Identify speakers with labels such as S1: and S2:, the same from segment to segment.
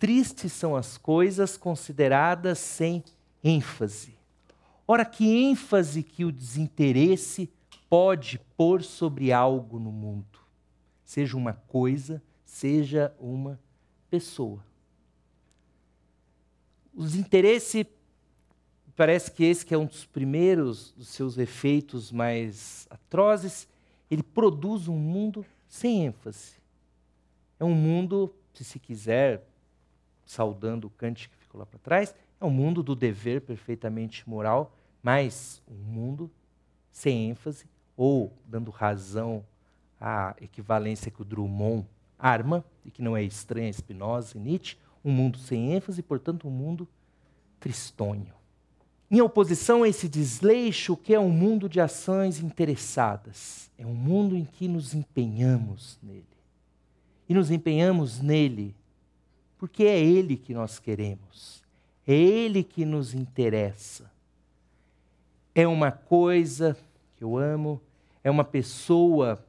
S1: tristes são as coisas consideradas sem ênfase. Ora, que ênfase que o desinteresse pode pôr sobre algo no mundo, seja uma coisa, seja uma pessoa. O desinteresse parece que esse que é um dos primeiros dos seus efeitos mais atrozes, ele produz um mundo sem ênfase. É um mundo, se se quiser saudando o Kant que ficou lá para trás, é um mundo do dever perfeitamente moral, mas um mundo sem ênfase ou dando razão à equivalência que o Drummond arma, e que não é estranha a Spinoza e Nietzsche, um mundo sem ênfase, portanto, um mundo tristonho. Em oposição a esse desleixo, que é um mundo de ações interessadas? É um mundo em que nos empenhamos nele. E nos empenhamos nele porque é Ele que nós queremos, é Ele que nos interessa. É uma coisa que eu amo, é uma pessoa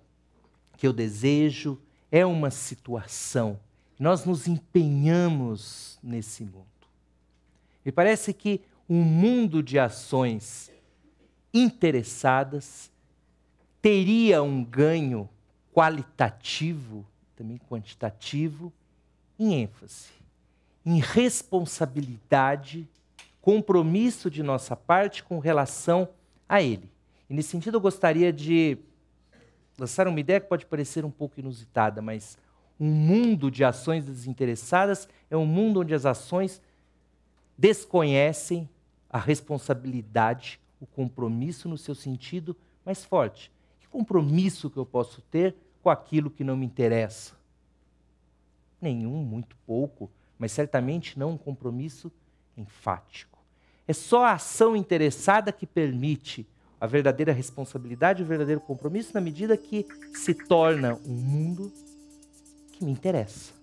S1: que eu desejo, é uma situação. Nós nos empenhamos nesse mundo. Me parece que um mundo de ações interessadas teria um ganho qualitativo, também quantitativo, em ênfase, em responsabilidade, compromisso de nossa parte com relação a ele. E nesse sentido, eu gostaria de lançar uma ideia que pode parecer um pouco inusitada, mas um mundo de ações desinteressadas é um mundo onde as ações desconhecem a responsabilidade, o compromisso no seu sentido mais forte. Que compromisso que eu posso ter com aquilo que não me interessa? nenhum, muito pouco, mas certamente não um compromisso enfático. É só a ação interessada que permite a verdadeira responsabilidade, o verdadeiro compromisso, na medida que se torna um mundo que me interessa.